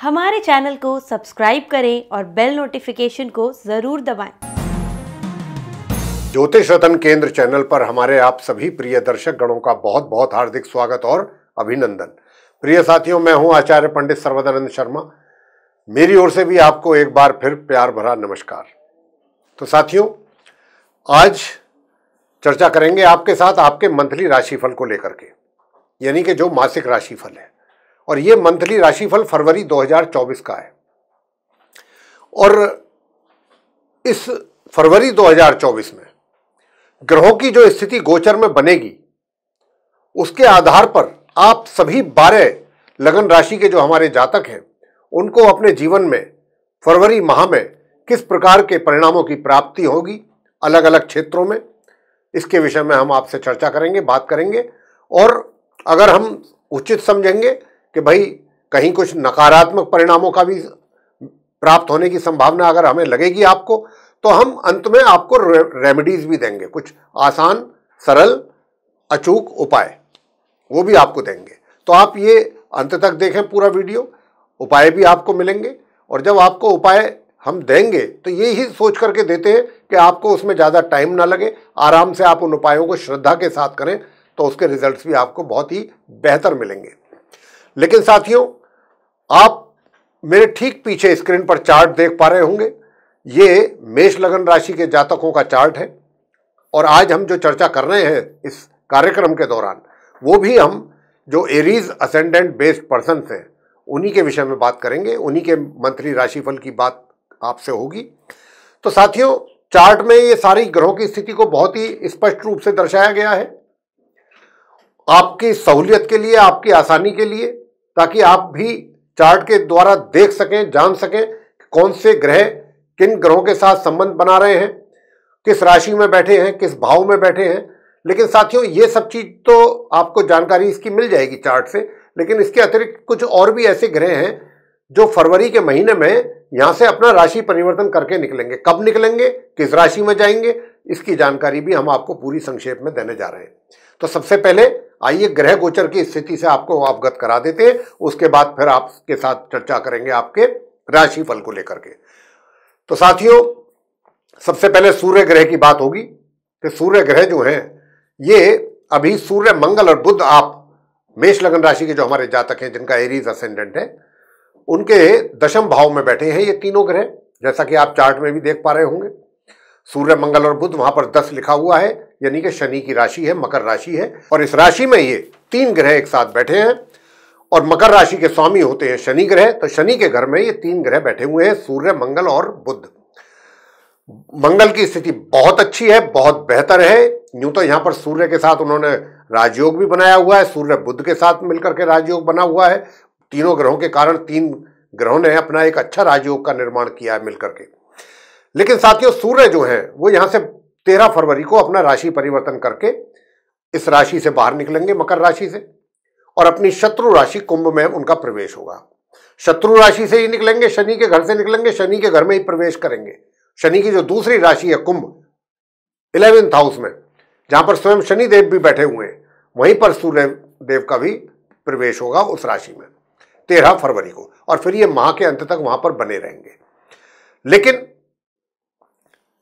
हमारे चैनल को सब्सक्राइब करें और बेल नोटिफिकेशन को जरूर दबाएं। ज्योतिष रतन केंद्र चैनल पर हमारे आप सभी प्रिय दर्शक गणों का बहुत बहुत हार्दिक स्वागत और अभिनंदन प्रिय साथियों मैं हूं आचार्य पंडित सर्वदानंद शर्मा मेरी ओर से भी आपको एक बार फिर प्यार भरा नमस्कार तो साथियों आज चर्चा करेंगे आपके साथ आपके मंथली राशिफल को लेकर के यानी कि जो मासिक राशिफल है और ये मंथली राशिफल फरवरी 2024 का है और इस फरवरी 2024 में ग्रहों की जो स्थिति गोचर में बनेगी उसके आधार पर आप सभी बारह लगन राशि के जो हमारे जातक हैं उनको अपने जीवन में फरवरी माह में किस प्रकार के परिणामों की प्राप्ति होगी अलग अलग क्षेत्रों में इसके विषय में हम आपसे चर्चा करेंगे बात करेंगे और अगर हम उचित समझेंगे कि भाई कहीं कुछ नकारात्मक परिणामों का भी प्राप्त होने की संभावना अगर हमें लगेगी आपको तो हम अंत में आपको रेमेडीज भी देंगे कुछ आसान सरल अचूक उपाय वो भी आपको देंगे तो आप ये अंत तक देखें पूरा वीडियो उपाय भी आपको मिलेंगे और जब आपको उपाय हम देंगे तो ये ही सोच करके देते हैं कि आपको उसमें ज़्यादा टाइम ना लगे आराम से आप उन उपायों को श्रद्धा के साथ करें तो उसके रिजल्ट्स भी आपको बहुत ही बेहतर मिलेंगे लेकिन साथियों आप मेरे ठीक पीछे स्क्रीन पर चार्ट देख पा रहे होंगे ये मेष लगन राशि के जातकों का चार्ट है और आज हम जो चर्चा कर रहे हैं इस कार्यक्रम के दौरान वो भी हम जो एरीज असेंडेंट बेस्ड पर्सन हैं उन्हीं के विषय में बात करेंगे उन्हीं के मंत्री राशिफल की बात आपसे होगी तो साथियों चार्ट में ये सारी ग्रहों की स्थिति को बहुत ही स्पष्ट रूप से दर्शाया गया है आपकी सहूलियत के लिए आपकी आसानी के लिए ताकि आप भी चार्ट के द्वारा देख सकें जान सकें कौन से ग्रह किन ग्रहों के साथ संबंध बना रहे हैं किस राशि में बैठे हैं किस भाव में बैठे हैं लेकिन साथियों ये सब चीज़ तो आपको जानकारी इसकी मिल जाएगी चार्ट से लेकिन इसके अतिरिक्त कुछ और भी ऐसे ग्रह हैं जो फरवरी के महीने में यहाँ से अपना राशि परिवर्तन करके निकलेंगे कब निकलेंगे किस राशि में जाएंगे इसकी जानकारी भी हम आपको पूरी संक्षेप में देने जा रहे हैं तो सबसे पहले आइए ग्रह गोचर की स्थिति से आपको अवगत करा देते उसके बाद फिर आपके साथ चर्चा करेंगे आपके राशिफल को लेकर के तो साथियों सबसे पहले सूर्य ग्रह की बात होगी कि सूर्य ग्रह जो है ये अभी सूर्य मंगल और बुद्ध आप मेष लगन राशि के जो हमारे जातक हैं जिनका एरीज असेंडेंट है उनके दशम भाव में बैठे हैं ये तीनों ग्रह जैसा कि आप चार्ट में भी देख पा रहे होंगे सूर्य मंगल और बुद्ध वहां पर दस लिखा हुआ है यानी कि शनि की राशि है मकर राशि है और इस राशि में ये तीन ग्रह एक साथ बैठे हैं और मकर राशि के स्वामी होते हैं शनि ग्रह तो शनि के घर में ये तीन ग्रह बैठे हुए हैं सूर्य मंगल और बुद्ध मंगल की स्थिति बहुत अच्छी है बहुत बेहतर है यूं तो यहां पर सूर्य के साथ उन्होंने राजयोग भी बनाया हुआ है सूर्य बुद्ध के साथ मिलकर के राजयोग बना हुआ है तीनों ग्रहों के कारण तीन ग्रहों ने अपना एक अच्छा राजयोग का निर्माण किया है मिलकर के लेकिन साथियों सूर्य जो है वो यहां से तेरह फरवरी को अपना राशि परिवर्तन करके इस राशि से बाहर निकलेंगे मकर राशि से और अपनी शत्रु राशि कुंभ में उनका प्रवेश होगा शत्रु राशि से ही निकलेंगे शनि के घर से निकलेंगे शनि के घर में ही प्रवेश करेंगे शनि की जो दूसरी राशि है कुंभ इलेवेंथ हाउस में जहां पर स्वयं शनिदेव भी बैठे हुए हैं वहीं पर सूर्य देव का भी प्रवेश होगा उस राशि में तेरह फरवरी को और फिर ये माह के अंत तक वहां पर बने रहेंगे लेकिन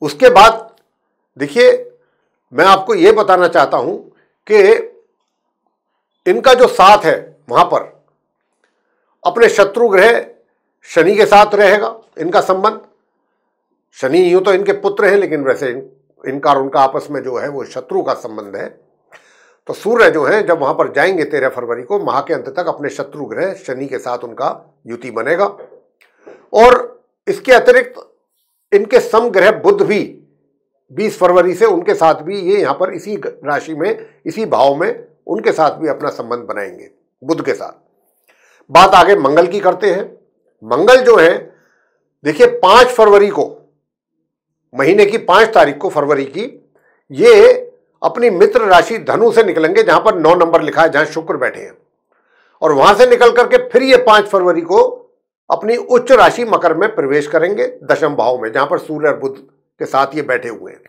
उसके बाद देखिए मैं आपको ये बताना चाहता हूं कि इनका जो साथ है वहां पर अपने शत्रु ग्रह शनि के साथ रहेगा इनका संबंध शनि यू तो इनके पुत्र हैं लेकिन वैसे इनका और उनका आपस में जो है वो शत्रु का संबंध है तो सूर्य जो है जब वहां पर जाएंगे तेरह फरवरी को माह के अंत तक अपने शत्रु ग्रह शनि के साथ उनका युति बनेगा और इसके अतिरिक्त इनके समग्रह बुद्ध भी 20 फरवरी से उनके साथ भी ये यहाँ पर इसी राशि में इसी भाव में उनके साथ भी अपना संबंध बनाएंगे बुद्ध के साथ बात आगे मंगल की करते हैं मंगल जो है देखिए पांच फरवरी को महीने की पांच तारीख को फरवरी की ये अपनी मित्र राशि धनु से निकलेंगे जहां पर नौ नंबर लिखा है जहां शुक्र बैठे हैं और वहां से निकल करके फिर ये पांच फरवरी को अपनी उच्च राशि मकर में प्रवेश करेंगे दशम भाव में जहां पर सूर्य और बुद्ध के साथ ये बैठे हुए हैं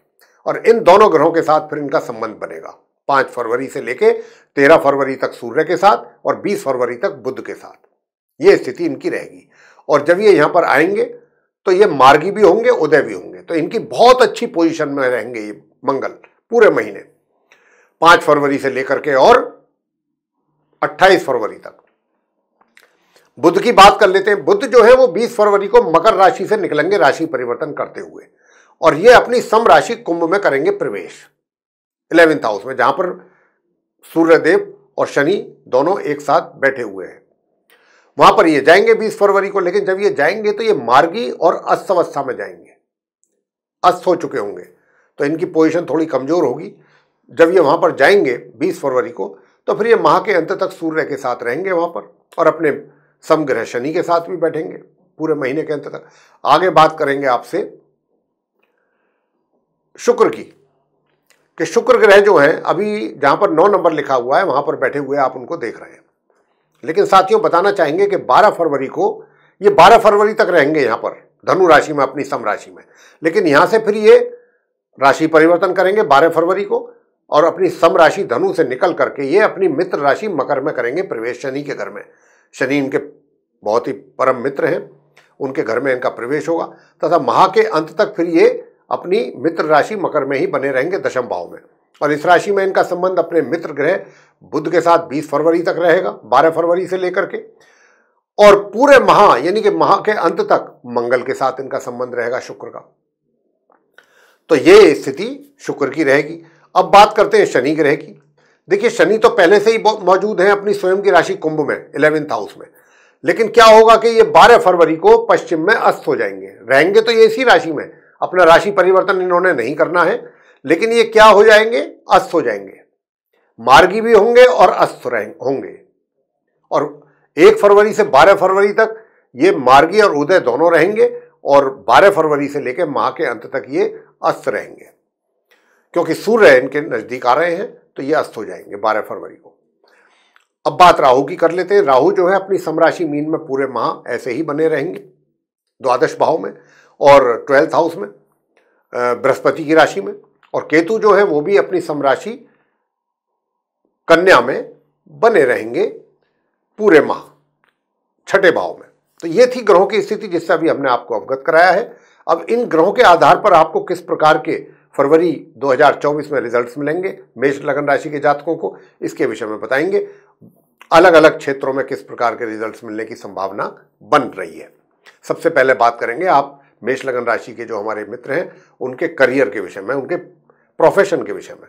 और इन दोनों ग्रहों के साथ फिर इनका संबंध बनेगा पाँच फरवरी से लेके तेरह फरवरी तक सूर्य के साथ और बीस फरवरी तक बुद्ध के साथ ये स्थिति इनकी रहेगी और जब ये यहाँ पर आएंगे तो ये मार्गी भी होंगे उदय भी होंगे तो इनकी बहुत अच्छी पोजीशन में रहेंगे ये मंगल पूरे महीने पाँच फरवरी से लेकर के और अट्ठाईस फरवरी तक बुद्ध की बात कर लेते हैं बुद्ध जो है वो बीस फरवरी को मकर राशि से निकलेंगे राशि परिवर्तन करते हुए और ये अपनी सम राशि कुंभ में करेंगे प्रवेश इलेवेंथ हाउस में जहां पर सूर्यदेव और शनि दोनों एक साथ बैठे हुए हैं वहां पर ये जाएंगे 20 फरवरी को लेकिन जब ये जाएंगे तो ये मार्गी और अस्त में जाएंगे अस्त हो चुके होंगे तो इनकी पोजिशन थोड़ी कमजोर होगी जब ये वहां पर जाएंगे बीस फरवरी को तो फिर ये माह के अंत तक सूर्य के साथ रहेंगे वहां पर और अपने समग्रह शनि के साथ भी बैठेंगे पूरे महीने के अंत तक आगे बात करेंगे आपसे शुक्र की कि शुक्र ग्रह जो है अभी जहां पर नौ नंबर लिखा हुआ है वहां पर बैठे हुए आप उनको देख रहे हैं लेकिन साथियों बताना चाहेंगे कि 12 फरवरी को ये 12 फरवरी तक रहेंगे यहाँ पर धनु राशि में अपनी सम राशि में लेकिन यहां से फिर ये राशि परिवर्तन करेंगे 12 फरवरी को और अपनी सम राशि धनु से निकल करके ये अपनी मित्र राशि मकर में करेंगे प्रवेश शनि के घर में शनि इनके बहुत ही परम मित्र हैं उनके घर में इनका प्रवेश होगा तथा माह के अंत तक फिर ये अपनी मित्र राशि मकर में ही बने रहेंगे दशम भाव में और इस राशि में इनका संबंध अपने मित्र ग्रह बुद्ध के साथ 20 फरवरी तक रहेगा 12 फरवरी से लेकर के और पूरे महा यानी कि महा के अंत तक मंगल के साथ इनका संबंध रहेगा शुक्र का तो ये स्थिति शुक्र की रहेगी अब बात करते हैं शनि ग्रह की देखिए शनि तो पहले से ही मौजूद हैं अपनी स्वयं की राशि कुंभ में इलेवेंथ हाउस में लेकिन क्या होगा कि ये 12 फरवरी को पश्चिम में अस्त हो जाएंगे रहेंगे तो ये इसी राशि में अपना राशि परिवर्तन इन्होंने नहीं करना है लेकिन ये क्या हो जाएंगे अस्त हो जाएंगे मार्गी भी होंगे और अस्त होंगे और एक फरवरी से बारह फरवरी तक ये मार्गी और उदय दोनों रहेंगे और बारह फरवरी से लेकर माह के अंत तक ये अस्त रहेंगे क्योंकि सूर्य इनके नज़दीक आ रहे हैं तो ये अस्त हो जाएंगे बारह फरवरी को अब बात राहु की कर लेते हैं राहु जो है अपनी समराशि मीन में पूरे माह ऐसे ही बने रहेंगे द्वादश भाव में और ट्वेल्थ हाउस में बृहस्पति की राशि में और केतु जो है वो भी अपनी समराशि कन्या में बने रहेंगे पूरे माह छठे भाव में तो ये थी ग्रहों की स्थिति जिससे अभी हमने आपको अवगत कराया है अब इन ग्रहों के आधार पर आपको किस प्रकार के फरवरी 2024 में रिजल्ट्स मिलेंगे मेष लगन राशि के जातकों को इसके विषय में बताएंगे अलग अलग क्षेत्रों में किस प्रकार के रिजल्ट्स मिलने की संभावना बन रही है सबसे पहले बात करेंगे आप मेष लगन राशि के जो हमारे मित्र हैं उनके करियर के विषय में उनके प्रोफेशन के विषय में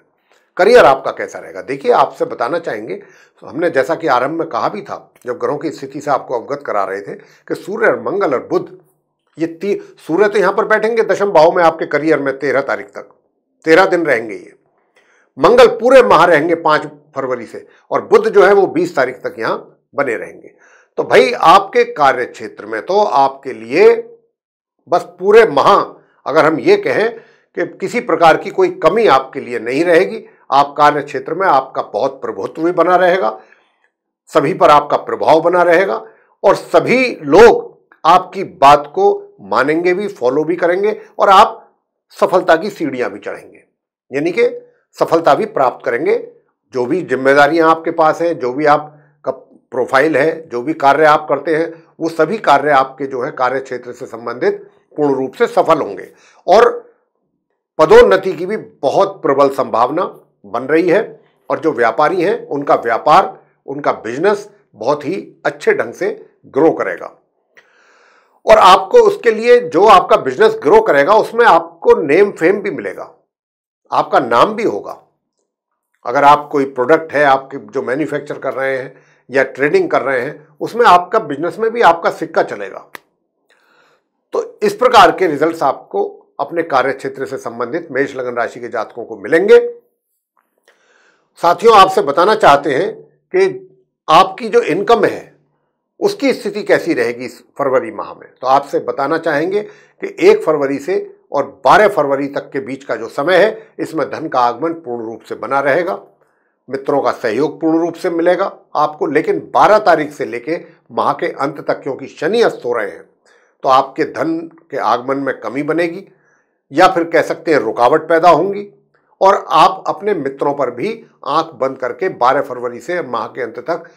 करियर आपका कैसा रहेगा देखिए आपसे बताना चाहेंगे हमने जैसा कि आरंभ में कहा भी था जब ग्रहों की स्थिति से आपको अवगत करा रहे थे कि सूर्य और मंगल और बुद्ध ये ती सूर्य तो यहाँ पर बैठेंगे दशम भाव में आपके करियर में तेरह तारीख तक तेरह दिन रहेंगे ये मंगल पूरे माह रहेंगे पाँच फरवरी से और बुद्ध जो है वो बीस तारीख तक यहाँ बने रहेंगे तो भाई आपके कार्य क्षेत्र में तो आपके लिए बस पूरे माह अगर हम ये कहें कि किसी प्रकार की कोई कमी आपके लिए नहीं रहेगी आप कार्य क्षेत्र में आपका बहुत प्रभुत्व भी बना रहेगा सभी पर आपका प्रभाव बना रहेगा और सभी लोग आपकी बात को मानेंगे भी फॉलो भी करेंगे और आप सफलता की सीढ़ियां भी चढ़ेंगे यानी कि सफलता भी प्राप्त करेंगे जो भी जिम्मेदारियां आपके पास हैं जो भी आपका प्रोफाइल है जो भी कार्य आप करते हैं वो सभी कार्य आपके जो है कार्य क्षेत्र से संबंधित पूर्ण रूप से सफल होंगे और पदोन्नति की भी बहुत प्रबल संभावना बन रही है और जो व्यापारी हैं उनका व्यापार उनका बिजनेस बहुत ही अच्छे ढंग से ग्रो करेगा और आपको उसके लिए जो आपका बिजनेस ग्रो करेगा उसमें आपको नेम फेम भी मिलेगा आपका नाम भी होगा अगर आप कोई प्रोडक्ट है आपके जो मैन्युफैक्चर कर रहे हैं या ट्रेडिंग कर रहे हैं उसमें आपका बिजनेस में भी आपका सिक्का चलेगा तो इस प्रकार के रिजल्ट्स आपको अपने कार्य क्षेत्र से संबंधित मेष लगन राशि के जातकों को मिलेंगे साथियों आपसे बताना चाहते हैं कि आपकी जो इनकम है उसकी स्थिति कैसी रहेगी फरवरी माह में तो आपसे बताना चाहेंगे कि एक फरवरी से और बारह फरवरी तक के बीच का जो समय है इसमें धन का आगमन पूर्ण रूप से बना रहेगा मित्रों का सहयोग पूर्ण रूप से मिलेगा आपको लेकिन 12 तारीख से लेके माह के अंत तक क्योंकि शनि अस्त हो रहे हैं तो आपके धन के आगमन में कमी बनेगी या फिर कह सकते हैं रुकावट पैदा होंगी और आप अपने मित्रों पर भी आंख बंद करके 12 फरवरी से माह के अंत तक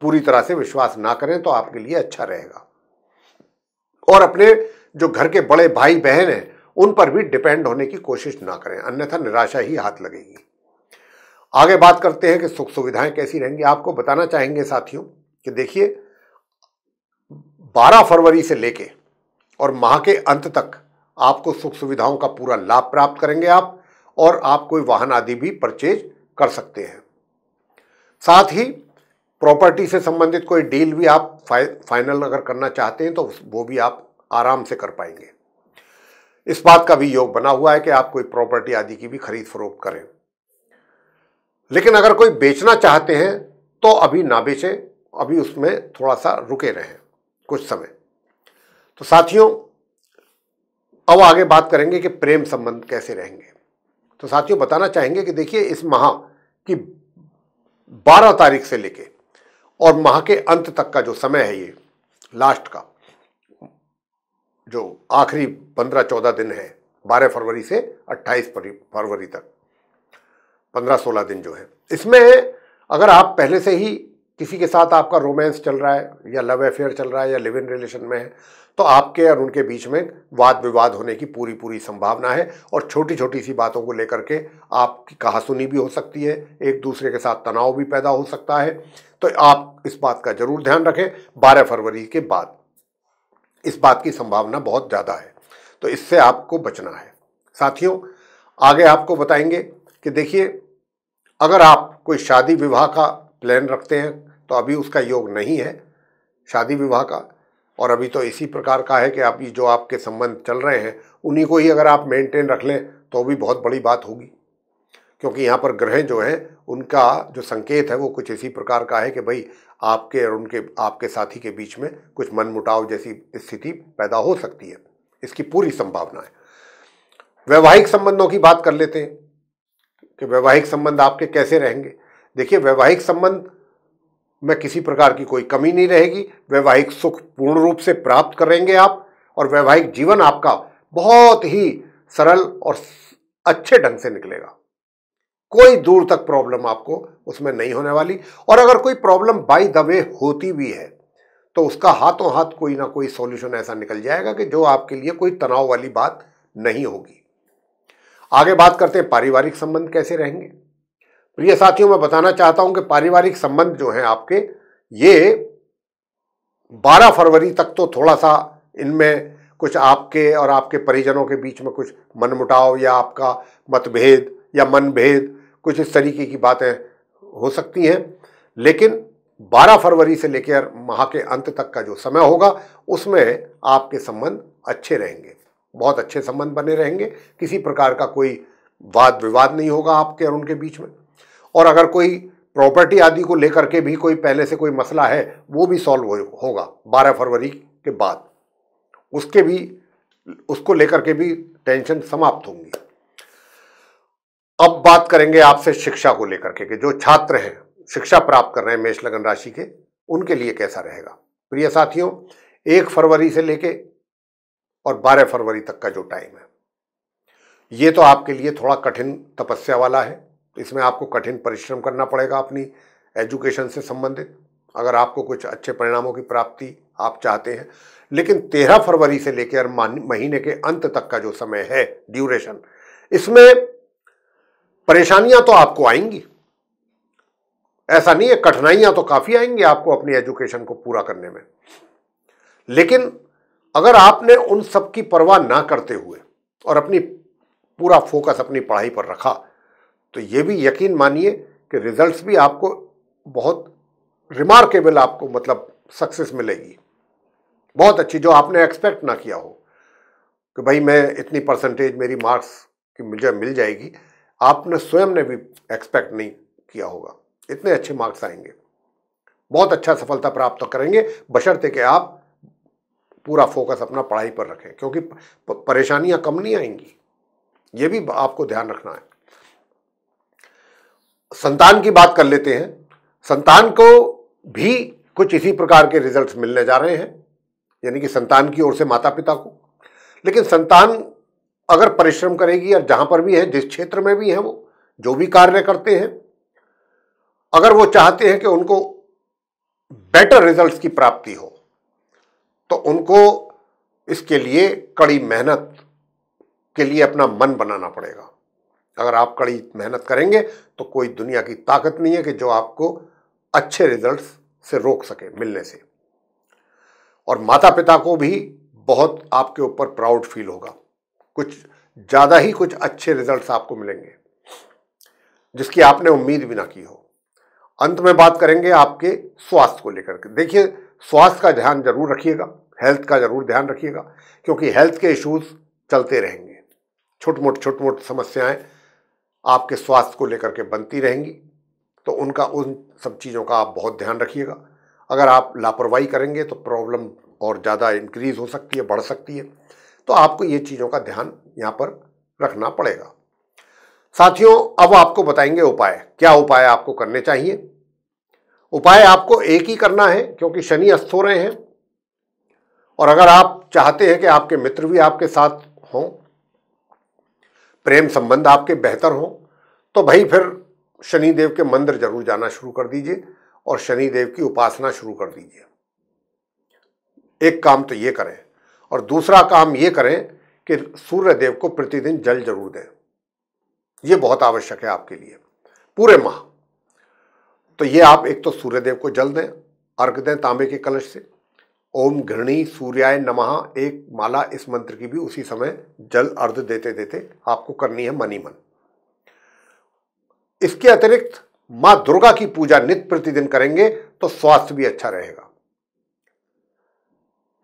पूरी तरह से विश्वास ना करें तो आपके लिए अच्छा रहेगा और अपने जो घर के बड़े भाई बहन हैं उन पर भी डिपेंड होने की कोशिश ना करें अन्यथा निराशा ही हाथ लगेगी आगे बात करते हैं कि सुख सुविधाएं कैसी रहेंगी आपको बताना चाहेंगे साथियों कि देखिए 12 फरवरी से लेके और माह के अंत तक आपको सुख सुविधाओं का पूरा लाभ प्राप्त करेंगे आप और आप कोई वाहन आदि भी परचेज कर सकते हैं साथ ही प्रॉपर्टी से संबंधित कोई डील भी आप फाइनल अगर करना चाहते हैं तो वो भी आप आराम से कर पाएंगे इस बात का भी योग बना हुआ है कि आप कोई प्रॉपर्टी आदि की भी खरीद फरोख करें लेकिन अगर कोई बेचना चाहते हैं तो अभी ना बेचें अभी उसमें थोड़ा सा रुके रहें कुछ समय तो साथियों अब आगे बात करेंगे कि प्रेम संबंध कैसे रहेंगे तो साथियों बताना चाहेंगे कि देखिए इस माह की 12 तारीख से लेके और माह के अंत तक का जो समय है ये लास्ट का जो आखिरी 15-14 दिन है 12 फरवरी से 28 फरवरी तक 15-16 दिन जो है इसमें अगर आप पहले से ही किसी के साथ आपका रोमांस चल रहा है या लव अफेयर चल रहा है या लिव इन रिलेशन में है तो आपके और उनके बीच में वाद विवाद होने की पूरी पूरी संभावना है और छोटी छोटी सी बातों को लेकर के आपकी कहासुनी भी हो सकती है एक दूसरे के साथ तनाव भी पैदा हो सकता है तो आप इस बात का जरूर ध्यान रखें बारह फरवरी के बाद इस बात की संभावना बहुत ज़्यादा है तो इससे आपको बचना है साथियों आगे आपको बताएंगे कि देखिए अगर आप कोई शादी विवाह का प्लान रखते हैं तो अभी उसका योग नहीं है शादी विवाह का और अभी तो इसी प्रकार का है कि आप जो आपके संबंध चल रहे हैं उन्हीं को ही अगर आप मेंटेन रख लें तो भी बहुत बड़ी बात होगी क्योंकि यहाँ पर ग्रह जो हैं उनका जो संकेत है वो कुछ इसी प्रकार का है कि भाई आपके और उनके आपके साथी के बीच में कुछ मनमुटाव जैसी स्थिति पैदा हो सकती है इसकी पूरी संभावना है वैवाहिक संबंधों की बात कर लेते हैं कि वैवाहिक संबंध आपके कैसे रहेंगे देखिए वैवाहिक संबंध में किसी प्रकार की कोई कमी नहीं रहेगी वैवाहिक सुख पूर्ण रूप से प्राप्त करेंगे आप और वैवाहिक जीवन आपका बहुत ही सरल और अच्छे ढंग से निकलेगा कोई दूर तक प्रॉब्लम आपको उसमें नहीं होने वाली और अगर कोई प्रॉब्लम बाई द वे होती भी है तो उसका हाथों हाथ कोई ना कोई सॉल्यूशन ऐसा निकल जाएगा कि जो आपके लिए कोई तनाव वाली बात नहीं होगी आगे बात करते हैं पारिवारिक संबंध कैसे रहेंगे प्रिय साथियों मैं बताना चाहता हूं कि पारिवारिक संबंध जो हैं आपके ये 12 फरवरी तक तो थोड़ा सा इनमें कुछ आपके और आपके परिजनों के बीच में कुछ मनमुटाव या आपका मतभेद या मनभेद कुछ इस तरीके की बातें हो सकती हैं लेकिन 12 फरवरी से लेकर माह के अंत तक का जो समय होगा उसमें आपके संबंध अच्छे रहेंगे बहुत अच्छे संबंध बने रहेंगे किसी प्रकार का कोई वाद विवाद नहीं होगा आपके और उनके बीच में और अगर कोई प्रॉपर्टी आदि को लेकर के भी कोई पहले से कोई मसला है वो भी सॉल्व हो, होगा बारह फरवरी के बाद उसके भी उसको लेकर के भी टेंशन समाप्त होंगी अब बात करेंगे आपसे शिक्षा को लेकर के कि जो छात्र हैं शिक्षा प्राप्त कर रहे हैं मेष लगन राशि के उनके लिए कैसा रहेगा प्रिय साथियों एक फरवरी से लेके और बारह फरवरी तक का जो टाइम है ये तो आपके लिए थोड़ा कठिन तपस्या वाला है इसमें आपको कठिन परिश्रम करना पड़ेगा अपनी एजुकेशन से संबंधित अगर आपको कुछ अच्छे परिणामों की प्राप्ति आप चाहते हैं लेकिन तेरह फरवरी से लेकर महीने के अंत तक का जो समय है ड्यूरेशन इसमें परेशानियां तो आपको आएंगी ऐसा नहीं है कठिनाइयां तो काफ़ी आएंगी आपको अपनी एजुकेशन को पूरा करने में लेकिन अगर आपने उन सब की परवाह ना करते हुए और अपनी पूरा फोकस अपनी पढ़ाई पर रखा तो ये भी यकीन मानिए कि रिजल्ट्स भी आपको बहुत रिमार्केबल आपको मतलब सक्सेस मिलेगी बहुत अच्छी जो आपने एक्सपेक्ट ना किया हो कि भाई मैं इतनी परसेंटेज मेरी मार्क्स की मुझे मिल जाएगी आपने स्वयं ने भी एक्सपेक्ट नहीं किया होगा इतने अच्छे मार्क्स आएंगे बहुत अच्छा सफलता प्राप्त तो करेंगे बशर्ते कि आप पूरा फोकस अपना पढ़ाई पर रखें क्योंकि परेशानियां कम नहीं आएंगी ये भी आपको ध्यान रखना है संतान की बात कर लेते हैं संतान को भी कुछ इसी प्रकार के रिजल्ट्स मिलने जा रहे हैं यानी कि संतान की ओर से माता पिता को लेकिन संतान अगर परिश्रम करेगी और जहां पर भी है जिस क्षेत्र में भी है वो जो भी कार्य करते हैं अगर वो चाहते हैं कि उनको बेटर रिजल्ट्स की प्राप्ति हो तो उनको इसके लिए कड़ी मेहनत के लिए अपना मन बनाना पड़ेगा अगर आप कड़ी मेहनत करेंगे तो कोई दुनिया की ताकत नहीं है कि जो आपको अच्छे रिजल्ट्स से रोक सके मिलने से और माता पिता को भी बहुत आपके ऊपर प्राउड फील होगा कुछ ज़्यादा ही कुछ अच्छे रिजल्ट्स आपको मिलेंगे जिसकी आपने उम्मीद भी ना की हो अंत में बात करेंगे आपके स्वास्थ्य को लेकर के देखिए स्वास्थ्य का ध्यान जरूर रखिएगा हेल्थ का जरूर ध्यान रखिएगा क्योंकि हेल्थ के इश्यूज चलते रहेंगे छोट मोट छोट मोट समस्याएं आपके स्वास्थ्य को लेकर के बनती रहेंगी तो उनका उन सब चीज़ों का आप बहुत ध्यान रखिएगा अगर आप लापरवाही करेंगे तो प्रॉब्लम और ज़्यादा इंक्रीज़ हो सकती है बढ़ सकती है तो आपको ये चीज़ों का ध्यान यहाँ पर रखना पड़ेगा साथियों अब आपको बताएंगे उपाय क्या उपाय आपको करने चाहिए उपाय आपको एक ही करना है क्योंकि शनि अस्त हो रहे हैं और अगर आप चाहते हैं कि आपके मित्र भी आपके साथ हों प्रेम संबंध आपके बेहतर हो तो भाई फिर शनिदेव के मंदिर जरूर जाना शुरू कर दीजिए और शनिदेव की उपासना शुरू कर दीजिए एक काम तो ये करें और दूसरा काम ये करें कि सूर्यदेव को प्रतिदिन जल जरूर दें ये बहुत आवश्यक है आपके लिए पूरे माह तो ये आप एक तो सूर्यदेव को जल दें अर्घ दें तांबे के कलश से ओम घृणी सूर्याय नमः एक माला इस मंत्र की भी उसी समय जल अर्ध देते देते आपको करनी है मनी मन इसके अतिरिक्त माँ दुर्गा की पूजा नित्य प्रतिदिन करेंगे तो स्वास्थ्य भी अच्छा रहेगा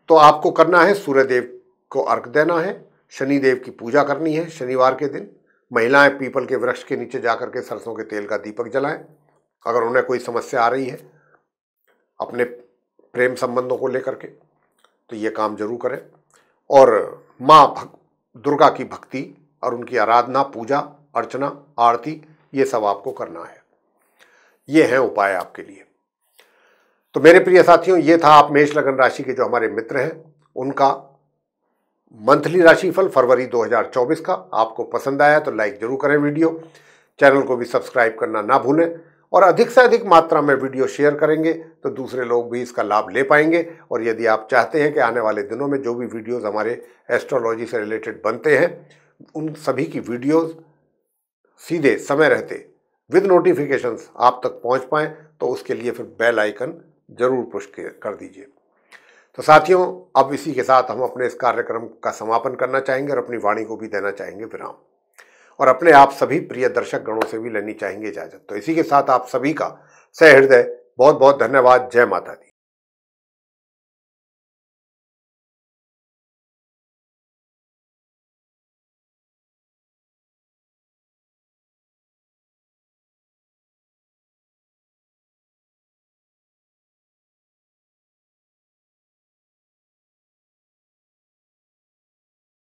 तो आपको करना है सूर्यदेव को अर्घ देना है शनिदेव की पूजा करनी है शनिवार के दिन महिलाएं पीपल के वृक्ष के नीचे जाकर के सरसों के तेल का दीपक जलाएं अगर उन्हें कोई समस्या आ रही है अपने प्रेम संबंधों को लेकर के तो ये काम जरूर करें और माँ भक दुर्गा की भक्ति और उनकी आराधना पूजा अर्चना आरती ये सब आपको करना है ये हैं उपाय आपके लिए तो मेरे प्रिय साथियों ये था आप मेष लगन राशि के जो हमारे मित्र हैं उनका मंथली राशिफल फरवरी 2024 का आपको पसंद आया तो लाइक जरूर करें वीडियो चैनल को भी सब्सक्राइब करना ना भूलें और अधिक से अधिक मात्रा में वीडियो शेयर करेंगे तो दूसरे लोग भी इसका लाभ ले पाएंगे और यदि आप चाहते हैं कि आने वाले दिनों में जो भी वीडियोस हमारे एस्ट्रोलॉजी से रिलेटेड बनते हैं उन सभी की वीडियोस सीधे समय रहते विद नोटिफिकेशंस आप तक पहुंच पाएँ तो उसके लिए फिर बेल आइकन ज़रूर पुष्ट कर दीजिए तो साथियों अब इसी के साथ हम अपने इस कार्यक्रम का समापन करना चाहेंगे और अपनी वाणी को भी देना चाहेंगे विराम और अपने आप सभी प्रिय दर्शक गणों से भी लेनी चाहेंगे इजाजत तो इसी के साथ आप सभी का सहृदय बहुत बहुत धन्यवाद जय माता दी